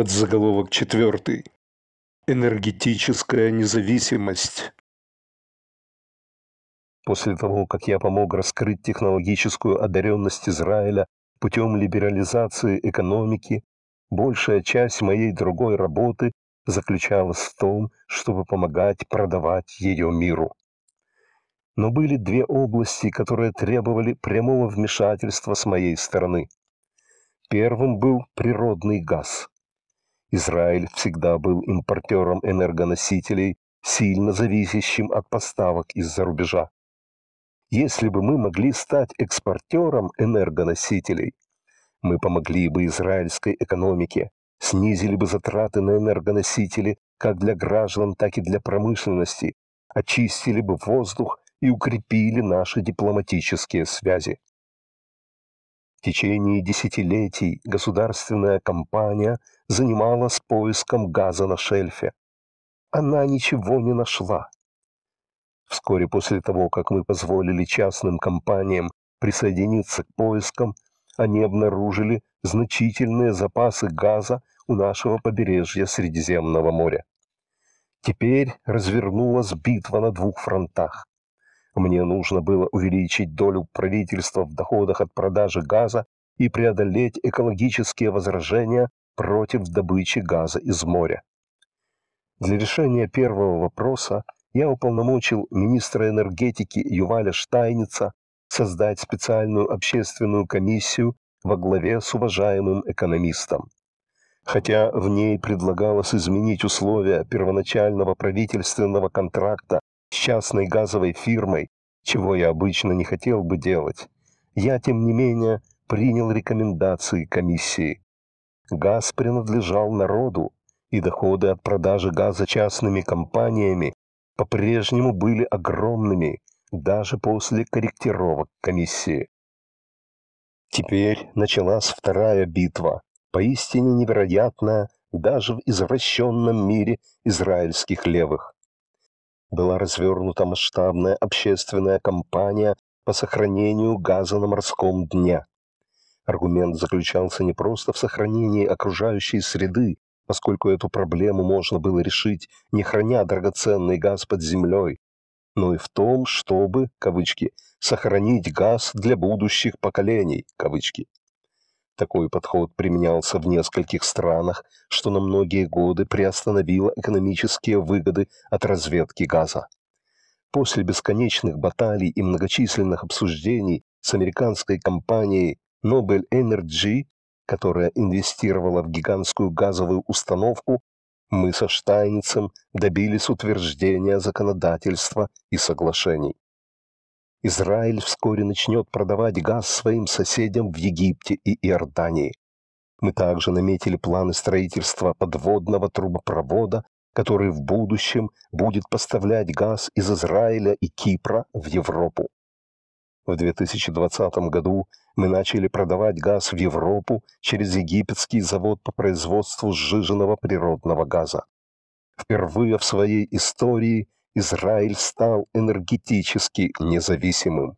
Под заголовок четвертый. Энергетическая независимость. После того, как я помог раскрыть технологическую одаренность Израиля путем либерализации экономики, большая часть моей другой работы заключалась в том, чтобы помогать продавать ее миру. Но были две области, которые требовали прямого вмешательства с моей стороны. Первым был природный газ. Израиль всегда был импортером энергоносителей, сильно зависящим от поставок из-за рубежа. Если бы мы могли стать экспортером энергоносителей, мы помогли бы израильской экономике, снизили бы затраты на энергоносители как для граждан, так и для промышленности, очистили бы воздух и укрепили наши дипломатические связи. В течение десятилетий государственная компания занималась поиском газа на шельфе. Она ничего не нашла. Вскоре после того, как мы позволили частным компаниям присоединиться к поискам, они обнаружили значительные запасы газа у нашего побережья Средиземного моря. Теперь развернулась битва на двух фронтах. Мне нужно было увеличить долю правительства в доходах от продажи газа и преодолеть экологические возражения против добычи газа из моря. Для решения первого вопроса я уполномочил министра энергетики Юваля Штайница создать специальную общественную комиссию во главе с уважаемым экономистом. Хотя в ней предлагалось изменить условия первоначального правительственного контракта частной газовой фирмой, чего я обычно не хотел бы делать, я, тем не менее, принял рекомендации комиссии. Газ принадлежал народу, и доходы от продажи газа частными компаниями по-прежнему были огромными, даже после корректировок комиссии. Теперь началась вторая битва, поистине невероятная даже в извращенном мире израильских левых была развернута масштабная общественная кампания по сохранению газа на морском дне. Аргумент заключался не просто в сохранении окружающей среды, поскольку эту проблему можно было решить, не храня драгоценный газ под землей, но и в том, чтобы, кавычки, сохранить газ для будущих поколений, кавычки. Такой подход применялся в нескольких странах, что на многие годы приостановило экономические выгоды от разведки газа. После бесконечных баталий и многочисленных обсуждений с американской компанией Nobel Energy, которая инвестировала в гигантскую газовую установку, мы со Штайнцем добились утверждения законодательства и соглашений. Израиль вскоре начнет продавать газ своим соседям в Египте и Иордании. Мы также наметили планы строительства подводного трубопровода, который в будущем будет поставлять газ из Израиля и Кипра в Европу. В 2020 году мы начали продавать газ в Европу через египетский завод по производству сжиженного природного газа. Впервые в своей истории – Израиль стал энергетически независимым.